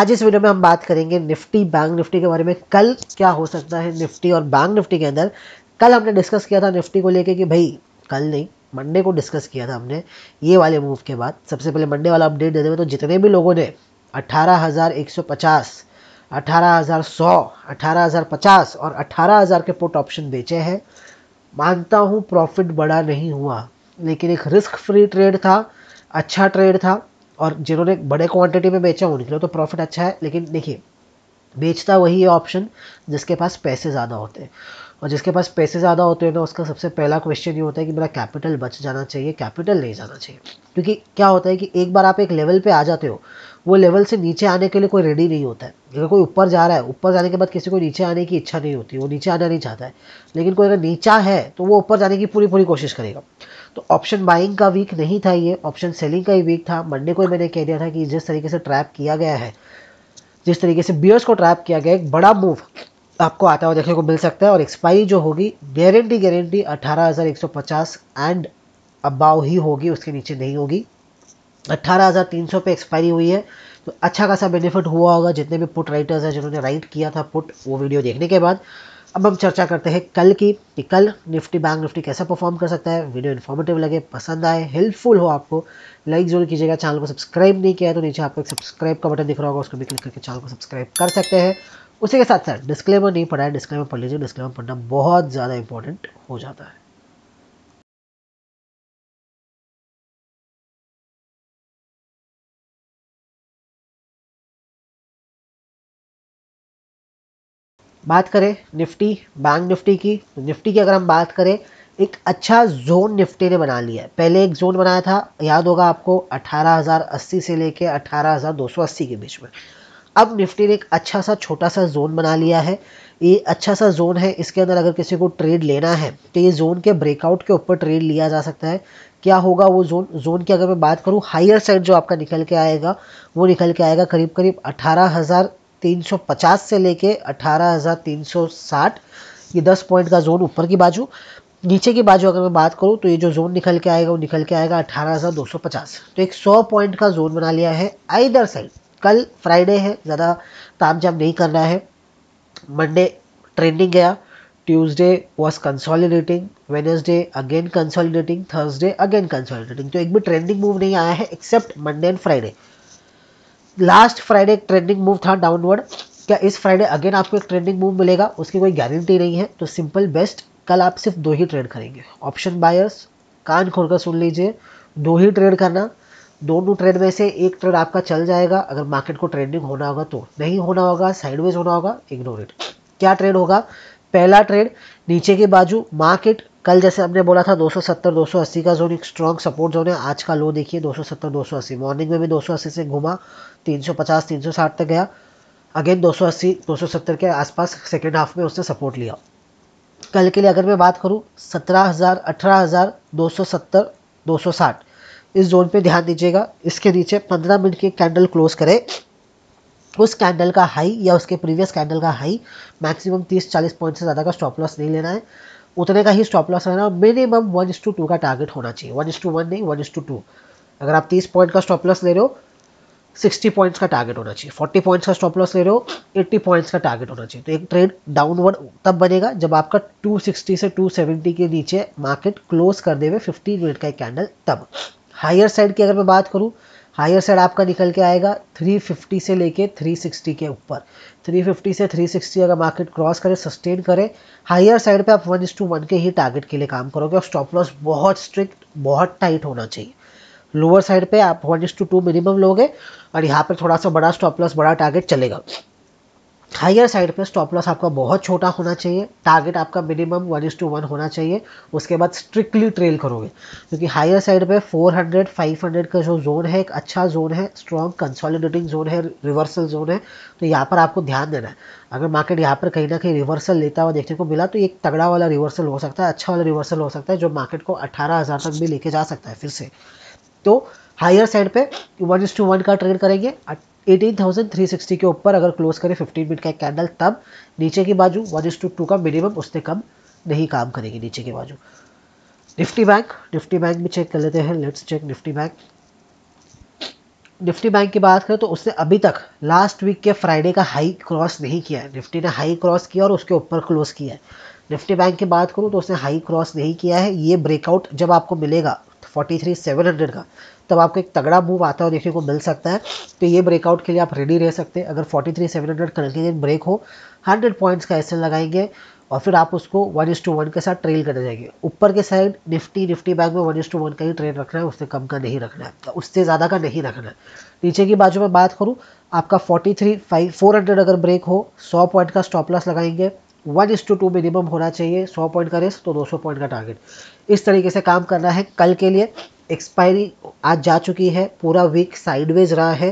आज इस वीडियो में हम बात करेंगे निफ्टी बैंक निफ्टी के बारे में कल क्या हो सकता है निफ्टी और बैंक निफ्टी के अंदर कल हमने डिस्कस किया था निफ्टी को लेके कि भाई कल नहीं मंडे को डिस्कस किया था हमने ये वाले मूव के बाद सबसे पहले मंडे वाला अपडेट देते हुए तो जितने भी लोगों ने 18,150 18,100 18,050 और 18,000 के पुट ऑप्शन बेचे हैं मानता हूँ प्रॉफिट बड़ा नहीं हुआ लेकिन एक रिस्क फ्री ट्रेड था अच्छा ट्रेड था और जिन्होंने बड़े क्वांटिटी में बेचा उनके लिए तो प्रॉफिट अच्छा है लेकिन देखिए बेचता वही है ऑप्शन जिसके पास पैसे ज़्यादा होते हैं और जिसके पास पैसे ज़्यादा होते हैं ना उसका सबसे पहला क्वेश्चन ये होता है कि मेरा कैपिटल बच जाना चाहिए कैपिटल नहीं जाना चाहिए क्योंकि क्या होता है कि एक बार आप एक लेवल पर आ जाते हो वो लेवल से नीचे आने के लिए कोई रेडी नहीं होता है अगर कोई ऊपर जा रहा है ऊपर जाने के बाद किसी को नीचे आने की इच्छा नहीं होती वो नीचे आना नहीं चाहता है लेकिन कोई अगर नीचा है तो वो ऊपर जाने की पूरी पूरी कोशिश करेगा तो ऑप्शन बाइंग का वीक नहीं था ये ऑप्शन सेलिंग का ही वीक था मंडे को मैंने कह दिया था कि जिस तरीके से ट्रैप किया गया है जिस तरीके से बियर्स को ट्रैप किया गया एक बड़ा मूव आपको आता हुआ देखने को मिल सकता है और एक्सपायरी जो होगी गारंटी गारंटी 18,150 एंड अबाव ही होगी उसके नीचे नहीं होगी 18,300 पे एक्सपायरी हुई है तो अच्छा खासा बेनिफिट हुआ होगा जितने भी पुट राइटर्स हैं जिन्होंने राइट किया था पुट वो वीडियो देखने के बाद अब हम चर्चा करते हैं कल की कि कल निफ्टी बैंक निफ्टी कैसा परफॉर्म कर सकता है वीडियो इन्फॉर्मेटिव लगे पसंद आए हेल्पफुल हो आपको लाइक जरूर कीजिएगा चैनल को सब्सक्राइब नहीं किया है तो नीचे आपको एक सब्सक्राइब का बटन दिख रहा होगा उसको भी क्लिक करके चैनल को सब्सक्राइब कर सकते हैं उसी के साथ साथ डिस्क्लेमर नहीं पढ़ा है डिस्क्लेमर पढ़ लीजिए डिस्क्लेमर पढ़ना बहुत ज़्यादा इंपॉर्टेंट हो जाता है बात करें निफ्टी बैंक निफ्टी की तो निफ्टी की अगर हम बात करें एक अच्छा जोन निफ्टी ने बना लिया है पहले एक जोन बनाया था याद होगा आपको 18,080 से लेके 18,280 के बीच में अब निफ्टी ने एक अच्छा सा छोटा सा जोन बना लिया है ये अच्छा सा जोन है इसके अंदर अगर किसी को ट्रेड लेना है तो ये जोन के ब्रेकआउट के ऊपर ट्रेड लिया जा सकता है क्या होगा वो जोन जोन की अगर मैं बात करूँ हायर साइड जो आपका निकल के आएगा वो निकल के आएगा करीब करीब अठारह हज़ार 1350 से लेके 18,360 ये 10 पॉइंट का जोन ऊपर की बाजू नीचे की बाजू अगर मैं बात करूँ तो ये जो जोन निकल के आएगा वो निकल के आएगा 18,250 तो एक 100 पॉइंट का जोन बना लिया है आइदर साइड कल फ्राइडे है ज़्यादा ताम जाम नहीं करना है मंडे ट्रेंडिंग गया Tuesday was consolidating Wednesday again consolidating Thursday again consolidating तो एक भी ट्रेंडिंग मूव नहीं आया है except Monday and Friday last Friday एक ट्रेंडिंग मूव था डाउनवर्ड क्या इस फ्राइडे अगेन आपको एक ट्रेंडिंग मूव मिलेगा उसकी कोई गारंटी नहीं है तो सिंपल बेस्ट कल आप सिर्फ दो ही ट्रेड करेंगे ऑप्शन बायर्स कान खोल कर सुन लीजिए दो ही ट्रेड करना दोनों ट्रेड में से एक ट्रेड आपका चल जाएगा अगर मार्केट को ट्रेंडिंग होना होगा तो नहीं होना होगा साइडवेज होना होगा इग्नोर इट क्या ट्रेड होगा पहला ट्रेड नीचे के बाजू मार्केट कल जैसे हमने बोला था 270 280 का जोन एक स्ट्रॉन्ग सपोर्ट जोन है आज का लो देखिए 270 280 मॉर्निंग में भी 280 से घुमा 350 360 तक गया अगेन 280 270 के आसपास सेकेंड हाफ में उसने सपोर्ट लिया कल के लिए अगर मैं बात करूँ सत्रह हज़ार अठारह हज़ार दो सौ सत्तर दो सौ साठ इस जोन पे ध्यान दीजिएगा इसके नीचे पंद्रह मिनट की कैंडल क्लोज करें उस कैंडल का हाई या उसके प्रीवियस कैंडल का हाई मैक्सिमम तीस चालीस पॉइंट से ज़्यादा का स्टॉप लॉस नहीं लेना है उतने का ही स्टॉप लॉस रहना minimum one is to two का टारगेट होना चाहिए वन इज टू वन नहीं वन इज टू टू अगर आप तीस पॉइंट का स्टॉप लॉस ले रहे हो सिक्सटी पॉइंट्स का टारगेट होना चाहिए फोर्टी पॉइंट्स का स्टॉप लॉस ले रहे हो एट्टी पॉइंट्स का टारगेट होना चाहिए तो एक ट्रेड डाउनवर्ड तब बनेगा जब आपका टू सिक्सटी से टू सेवेंटी के नीचे मार्केट क्लोज दे हुए फिफ्टीन मिनट का एक कैंडल तब हायर साइड की अगर मैं बात करूँ हायर साइड आपका निकल के आएगा 350 से लेके 360 के ऊपर 350 से 360 अगर मार्केट क्रॉस करे सस्टेन करे हायर साइड पे आप वन टू वन के ही टारगेट के लिए काम करोगे और स्टॉप लॉस बहुत स्ट्रिक्ट बहुत टाइट होना चाहिए लोअर साइड पे आप वन टू टू मिनिमम लोगे और यहाँ पर थोड़ा सा बड़ा स्टॉप लॉस बड़ा टारगेट चलेगा हायर साइड पे स्टॉप लॉस आपका बहुत छोटा होना चाहिए टारगेट आपका minimum one is to one होना चाहिए उसके बाद स्ट्रिक्टली ट्रेल करोगे क्योंकि हायर साइड पे 400 500 का जो जोन है एक अच्छा जोन है स्ट्रॉन्ग कंसोलिडेटिंग जोन है रिवर्सल जोन है तो यहाँ पर आपको ध्यान देना है अगर मार्केट यहाँ पर कहीं ना कहीं रिवर्सल लेता हुआ देखने को मिला तो एक तगड़ा वाला रिवर्सल हो सकता है अच्छा वाला रिवर्सल हो सकता है जो मार्केट को अट्ठारह तक भी लेके जा सकता है फिर से तो हायर साइड पे वन इज टू वन का ट्रेड करेंगे 18,360 के ऊपर अगर क्लोज करें 15 मिनट का एक कैंडल तब नीचे की बाजू वन टू टू का मिनिमम उससे कम नहीं काम करेगी नीचे की बाजू निफ्टी बैंक निफ्टी बैंक भी चेक कर लेते हैं let's check Nifty bank Nifty bank की बात करें तो उसने अभी तक लास्ट वीक के फ्राइडे का हाई क्रॉस नहीं किया है निफ्टी ने हाई क्रॉस किया और उसके ऊपर क्लोज किया है निफ्टी बैंक की बात करूँ तो उसने हाई क्रॉस नहीं किया है ये ब्रेकआउट जब आपको मिलेगा 43,700 का तब आपको एक तगड़ा मूव आता हुआ देखने को मिल सकता है तो ये ब्रेकआउट के लिए आप रेडी रह सकते हैं अगर फोर्टी थ्री सेवन हंड्रेड कल के दिन ब्रेक हो हंड्रेड पॉइंट्स का ऐसे लगाएंगे और फिर आप उसको वन इस टू वन के साथ ट्रेल करने जाएंगे ऊपर के साइड निफ्टी निफ्टी बैंक में वन इस टू वन का ही ट्रेड रखना है उससे कम का नहीं रखना है तो उससे ज़्यादा का नहीं रखना है नीचे की बाजू में बात करूँ आपका forty three five four hundred अगर ब्रेक हो सौ पॉइंट का स्टॉप लॉस लगाएंगे one is to two minimum होना चाहिए सौ पॉइंट का रिस्क तो दो सौ पॉइंट का टारगेट इस तरीके से काम करना है कल के लिए एक्सपायरी आज जा चुकी है पूरा वीक साइडवेज रहा है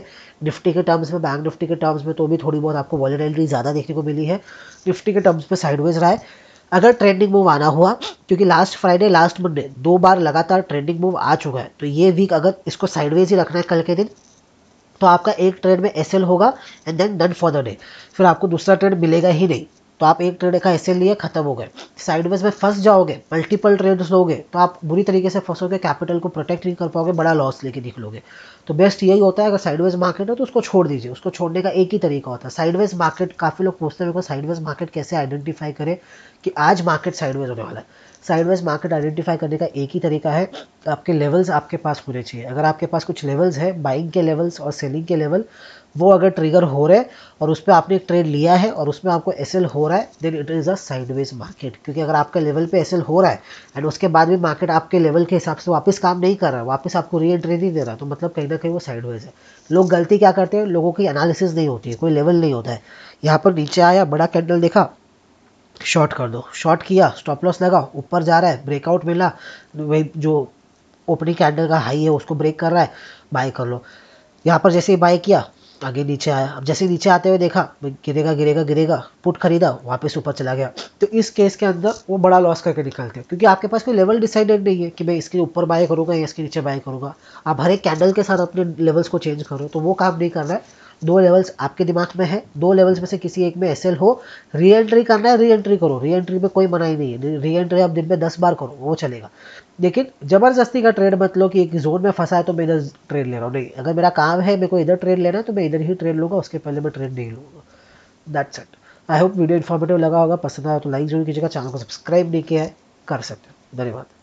निफ्टी के टर्म्स में बैंक निफ्टी के टर्म्स में तो भी थोड़ी बहुत आपको वॉलीटिलिटी ज़्यादा देखने को मिली है निफ्टी के टर्म्स में साइडवेज रहा है अगर ट्रेंडिंग मूव आना हुआ क्योंकि लास्ट फ्राइडे लास्ट मंडे दो बार लगातार ट्रेंडिंग मूव आ चुका है तो ये वीक अगर इसको साइडवेज ही रखना है कल के दिन तो आपका एक ट्रेड में एस होगा and then done for the day फिर आपको दूसरा ट्रेड मिलेगा ही नहीं तो आप एक ट्रेड का ऐसे लिए खत्म हो गए साइडवेज में फंस जाओगे मल्टीपल ट्रेड्स लोगे तो आप बुरी तरीके से फंसोगे कैपिटल को प्रोटेक्ट नहीं कर पाओगे बड़ा लॉस लेके निकलोगे तो बेस्ट यही होता है अगर साइडवेज मार्केट है तो उसको छोड़ दीजिए उसको छोड़ने का एक ही तरीका होता है साइडवेज मार्केट काफ़ी लोग पूछते हैं साइडवेज मार्केट कैसे आइडेंटिफाई करें कि आज मार्केट साइडवेज होने वाला है साइडवेज मार्केट आइडेंटिफाई करने का एक ही तरीका है आपके लेवल्स आपके पास होने चाहिए अगर आपके पास कुछ लेवल्स है बाइंग के लेवल्स और सेलिंग के लेवल वो अगर ट्रिगर हो रहे और उस पर आपने एक ट्रेड लिया है और उसमें आपको एस हो रहा है then it is a sideways market क्योंकि अगर आपका लेवल पे एस हो रहा है एंड उसके बाद भी मार्केट आपके लेवल के हिसाब से वापस काम नहीं कर रहा वापस आपको री एंट्री नहीं दे रहा तो मतलब कहीं ना कहीं वो साइडवेज है लोग गलती क्या करते हैं लोगों की एनालिसिस नहीं होती है कोई लेवल नहीं होता है यहाँ पर नीचे आया बड़ा कैंडल देखा शॉर्ट कर दो शॉर्ट किया स्टॉप लॉस लगा ऊपर जा रहा है ब्रेकआउट मिला जो ओपनिंग कैंडल का हाई है उसको ब्रेक कर रहा है बाय कर लो यहाँ पर जैसे ही बाय किया आगे नीचे आया अब जैसे नीचे आते हुए देखा गिरेगा गिरेगा गिरेगा पुट खरीदा वापस ऊपर चला गया तो इस केस के अंदर वो बड़ा लॉस करके निकलते हैं क्योंकि आपके पास कोई लेवल डिसाइडेड नहीं है कि मैं इसके ऊपर बाय करूँगा या इसके नीचे बाय करूँगा आप हर एक कैंडल के साथ अपने लेवल्स को चेंज करो तो वो काम नहीं कर रहा है दो लेवल्स आपके दिमाग में है दो लेवल्स में से किसी एक में एस हो री एंट्री करना है री एंट्री करो री एंट्री में कोई ही नहीं है री एंट्री आप दिन में दस बार करो वो चलेगा लेकिन ज़बरदस्ती का ट्रेड मत लो कि एक जोन में फंसा है तो मैं इधर ट्रेड ले रहा हूँ नहीं अगर मेरा काम है मेरे को इधर ट्रेड लेना है तो मैं इधर ही ट्रेड लूँगा उसके पहले मैं ट्रेड नहीं लूँगा that's it I hope video informative लगा होगा पसंद आया तो लाइक जरूर कीजिएगा चैनल को सब्सक्राइब नहीं किया है कर सकते हो धन्यवाद